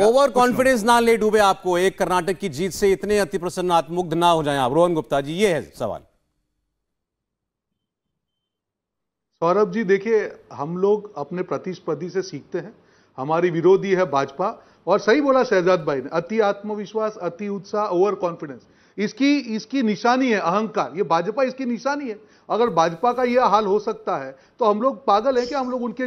over confidence ना ले डूबे आपको एक कर्नाटक की जीत से इतने अति प्रसन्न आत्मुग्ध ना हो जाए आप रोहन गुप्ता जी ये है सवाल सौरभ जी देखिए हम लोग अपने प्रतिस्पर्धी से सीखते हैं हमारी विरोधी है भाजपा और सही बोला शहजाद भाई ने अति आत्मविश्वास अति उत्साह ओवर कॉन्फिडेंस इसकी इसकी निशानी है अहंकार ये भाजपा इसकी निशानी है अगर भाजपा का यह हाल हो सकता है तो हम लोग पागल है कि हम लोग उनके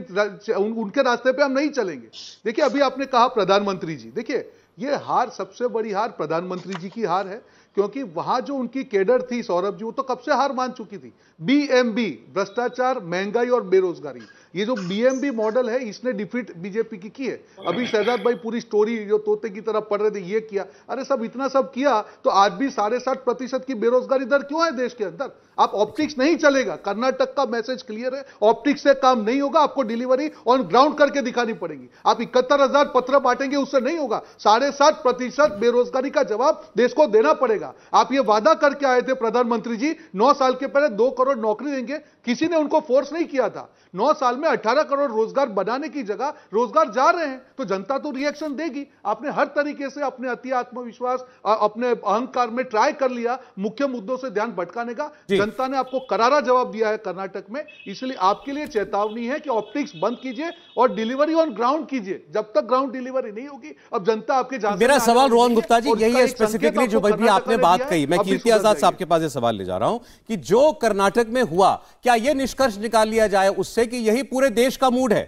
उन, उनके रास्ते पे हम नहीं चलेंगे देखिए अभी आपने कहा प्रधानमंत्री जी देखिए ये हार सबसे बड़ी हार प्रधानमंत्री जी की हार है क्योंकि वहां जो उनकी केडर थी सौरभ जी वो तो कब से हार मान चुकी थी बीएमबी भ्रष्टाचार महंगाई और बेरोजगारी ये जो बीएमबी मॉडल है इसने डिफीट बीजेपी की की है अभी शहजाद भाई पूरी स्टोरी जो तोते की तरफ पढ़ रहे थे ये किया अरे सब इतना सब किया तो आज भी साढ़े साठ प्रतिशत की बेरोजगारी दर क्यों है देश के अंदर आप ऑप्टिक्स नहीं चलेगा कर्नाटक का मैसेज क्लियर है ऑप्टिक्स से काम नहीं होगा आपको डिलीवरी ऑन ग्राउंड करके दिखानी पड़ेगी आप इकहत्तर हजार पत्र बांटेंगे उससे नहीं होगा साढ़े सात प्रतिशत बेरोजगारी का जवाब देश को देना पड़ेगा आप ये वादा करके आए थे प्रधानमंत्री जी नौ साल के पहले दो करोड़ नौकरी देंगे किसी ने उनको फोर्स नहीं किया था नौ साल में में 18 करोड़ रोजगार बनाने की जगह रोजगार जा रहे हैं तो जनता तो रिएक्शन देगी आपने हर तरीके से अपने अति आत्मविश्वास अपने अहंकार में ट्राई कर लिया मुख्य मुद्दों से ध्यान भटकाने का जनता ने आपको करारा जवाब दिया है कर्नाटक में इसलिए आपके लिए चेतावनी है कि ऑप्टिक्स बंद कीजिए और डिलीवरी ऑन ग्राउंड कीजिए जब तक ग्राउंड डिलीवरी नहीं होगी अब जनता आपके जान मेरा सवाल रोहन गुप्ता जी यही है स्पेसिफिकली जो भी आपने बात कही मैं कीर्ति आजाद साहब के पास ये सवाल ले जा रहा हूं कि जो कर्नाटक में हुआ क्या यह निष्कर्ष निकाल लिया जाए उससे कि यही पूरे देश का मूड है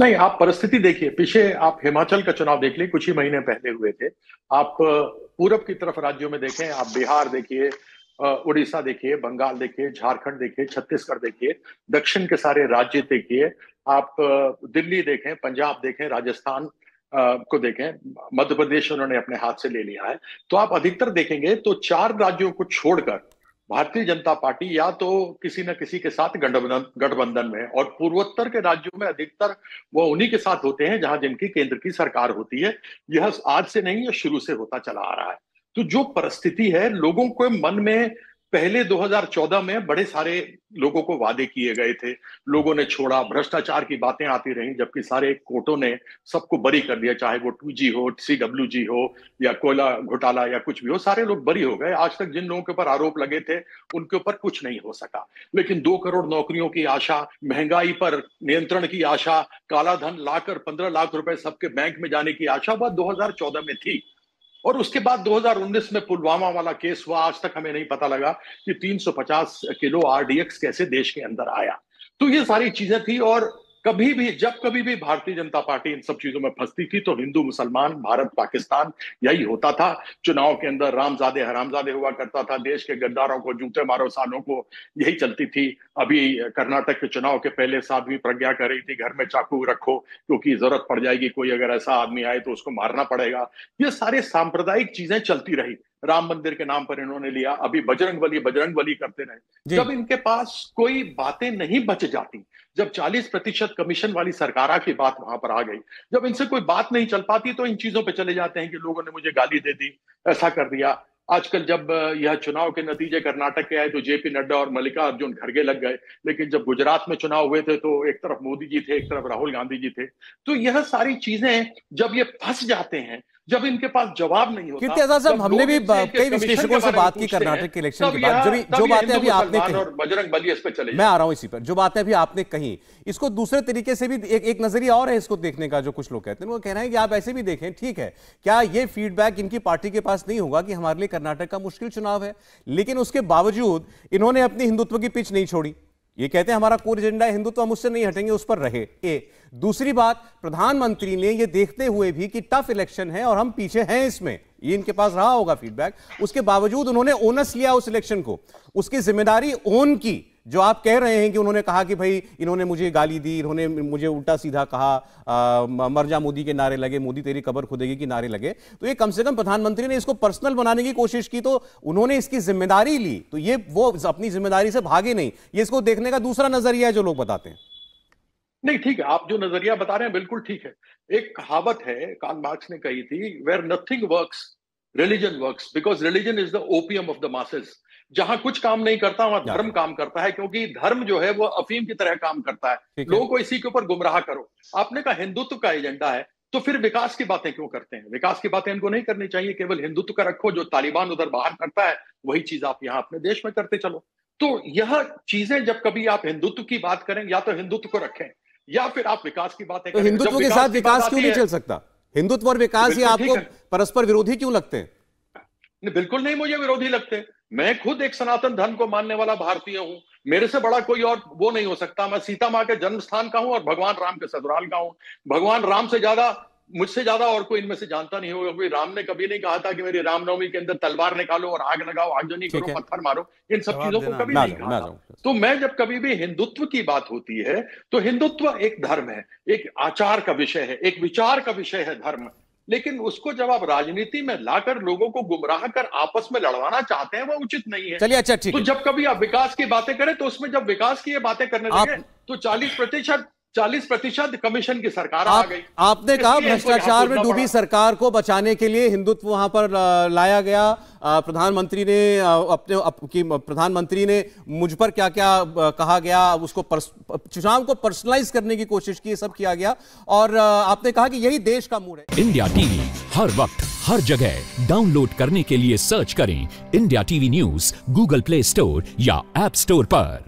नहीं आप परिस्थिति देखिए पीछे आप हिमाचल का चुनाव देख लिए कुछ ही महीने पहले हुए थे आप पूरब की तरफ राज्यों में देखें आप बिहार देखिए उड़ीसा देखिए बंगाल देखिए झारखंड देखिए छत्तीसगढ़ देखिए दक्षिण के सारे राज्य देखिए आप दिल्ली देखें पंजाब देखें राजस्थान को देखें मध्य प्रदेश उन्होंने अपने हाथ से ले लिया है तो आप अधिकतर देखेंगे तो चार राज्यों को छोड़कर भारतीय जनता पार्टी या तो किसी न किसी के साथ गठबंधन गठबंधन में और पूर्वोत्तर के राज्यों में अधिकतर वो उन्हीं के साथ होते हैं जहां जिनकी केंद्र की सरकार होती है यह आज से नहीं यह शुरू से होता चला आ रहा है तो जो परिस्थिति है लोगों के मन में पहले 2014 में बड़े सारे लोगों को वादे किए गए थे लोगों ने छोड़ा भ्रष्टाचार की बातें आती रहीं जबकि सारे कोर्टों ने सबको बरी कर दिया चाहे वो टू जी हो सी डब्ल्यू जी हो या कोयला घोटाला या कुछ भी हो सारे लोग बरी हो गए आज तक जिन लोगों के ऊपर आरोप लगे थे उनके ऊपर कुछ नहीं हो सका लेकिन दो करोड़ नौकरियों की आशा महंगाई पर नियंत्रण की आशा कालाधन लाकर पंद्रह लाख रुपए सबके बैंक में जाने की आशा वह दो में थी और उसके बाद 2019 में पुलवामा वाला केस हुआ आज तक हमें नहीं पता लगा कि 350 किलो आरडीएक्स कैसे देश के अंदर आया तो ये सारी चीजें थी और कभी भी जब कभी भी भारतीय जनता पार्टी इन सब चीजों में फंसती थी तो हिंदू मुसलमान भारत पाकिस्तान यही होता था चुनाव के अंदर रामजादे हरामजादे हुआ करता था देश के गद्दारों को जूते मारो सालों को यही चलती थी अभी कर्नाटक के चुनाव के पहले साधवी प्रज्ञा कर रही थी घर में चाकू रखो क्योंकि जरूरत पड़ जाएगी कोई अगर ऐसा आदमी आए तो उसको मारना पड़ेगा ये सारे सांप्रदायिक चीजें चलती रही राम मंदिर के नाम पर इन्होंने लिया अभी बजरंग बली बजरंग बली करते रहे जब इनके पास कोई बातें नहीं बच जाती जब 40 प्रतिशत कमीशन वाली सरकारा की बात वहां पर आ गई जब इनसे कोई बात नहीं चल पाती तो इन चीजों पे चले जाते हैं कि लोगों ने मुझे गाली दे दी ऐसा कर दिया आजकल जब यह चुनाव के नतीजे कर्नाटक के आए तो जेपी नड्डा और मल्लिका अर्जुन खड़गे लग गए लेकिन जब गुजरात में चुनाव हुए थे तो एक तरफ मोदी जी थे एक तरफ राहुल गांधी जी थे तो यह सारी चीजें जब ये फंस जाते हैं जब इनके पास जवाब नहीं होता कीर्ति आजाद साहब हमने भी कई विश्लेषकों से बात की कर्नाटक के इलेक्शन के बाद जो बातें अभी आपने कही बजरंग बली इस पर चले मैं आ रहा हूं इसी पर जो बातें अभी आपने कही इसको दूसरे तरीके से भी एक एक नजरिया और है इसको देखने का जो कुछ लोग कहते हैं वो कह रहे हैं कि आप ऐसे भी देखें ठीक है क्या ये फीडबैक इनकी पार्टी के पास नहीं होगा कि हमारे लिए कर्नाटक का मुश्किल चुनाव है लेकिन उसके बावजूद इन्होंने अपनी हिंदुत्व की पिच नहीं छोड़ी ये कहते हैं हमारा कोर एजेंडा हिंदुत्व हम उससे नहीं हटेंगे उस पर रहे ए दूसरी बात प्रधानमंत्री ने ये देखते हुए भी कि टफ इलेक्शन है और हम पीछे हैं इसमें ये इनके पास रहा होगा फीडबैक उसके बावजूद उन्होंने ओनस लिया उस इलेक्शन को उसकी जिम्मेदारी ओन की जो आप कह रहे हैं कि उन्होंने कहा कि भाई इन्होंने मुझे गाली दी इन्होंने मुझे उल्टा सीधा कहा आ, मर जा मोदी के नारे लगे मोदी तेरी कबर खुदेगी कि नारे लगे तो ये कम से कम प्रधानमंत्री ने इसको पर्सनल बनाने की कोशिश की तो उन्होंने इसकी जिम्मेदारी ली तो ये वो अपनी जिम्मेदारी से भागे नहीं ये इसको देखने का दूसरा नजरिया है जो लोग बताते हैं नहीं ठीक है आप जो नजरिया बता रहे हैं बिल्कुल ठीक है एक कहावत है कान मार्क्स ने कही थी where nothing work religion work because religion is the opium of the masses जहां कुछ काम नहीं करता वहां धर्म काम करता है क्योंकि धर्म जो है वो अफीम की तरह काम करता है लोगों को इसी के ऊपर गुमराह करो आपने कहा हिंदुत्व का एजेंडा है तो फिर विकास की बातें क्यों करते हैं विकास की बातें इनको नहीं करनी चाहिए केवल हिंदुत्व का रखो जो तालिबान उधर बाहर करता है वही चीज आप यहाँ अपने देश में करते चलो तो यह चीजें जब कभी आप हिंदुत्व की बात करें या तो हिंदुत्व को रखें या फिर आप विकास की बातें तो हिंदुत्व के साथ विकास क्यों नहीं चल सकता हिंदुत्व और विकास ये आपको परस्पर विरोधी क्यों लगते हैं बिल्कुल नहीं मुझे विरोधी लगते मैं खुद एक सनातन धर्म को मानने वाला भारतीय हूँ मेरे से बड़ा कोई और वो नहीं हो सकता मैं सीता माँ के जन्म स्थान का हूँ और भगवान राम के ससुराल का हूँ भगवान राम से ज्यादा मुझसे ज्यादा और कोई इनमें से जानता नहीं होगा क्योंकि राम ने कभी नहीं कहा था कि मेरी रामनवमी के अंदर तलवार निकालो और आग लगाओ आगजनी करो पत्थर मारो इन सब चीजों को कभी नहीं कहा तो मैं जब कभी भी हिंदुत्व की बात होती है तो हिंदुत्व एक धर्म है एक आचार का विषय है एक विचार का विषय है धर्म लेकिन उसको जब आप राजनीति में लाकर लोगों को गुमराह कर आपस में लड़वाना चाहते हैं वो उचित नहीं है चलिए अच्छा ठीक तो जब कभी आप विकास की बातें करें तो उसमें जब विकास की ये बातें करने लगे तो चालीस प्रतिशत चालीस प्रतिशत कमीशन की सरकार आ गई आपने कहा भ्रष्टाचार में डूबी सरकार को बचाने के लिए हिंदुत्व वहां पर लाया गया प्रधानमंत्री ने अपने प्रधानमंत्री ने मुझ पर क्या क्या कहा गया उसको चुनाव को पर्सनलाइज करने की कोशिश की सब किया गया और आपने कहा कि यही देश का मूड है इंडिया टीवी हर वक्त हर जगह डाउनलोड करने के लिए सर्च करें India TV news Google Play Store या एप स्टोर पर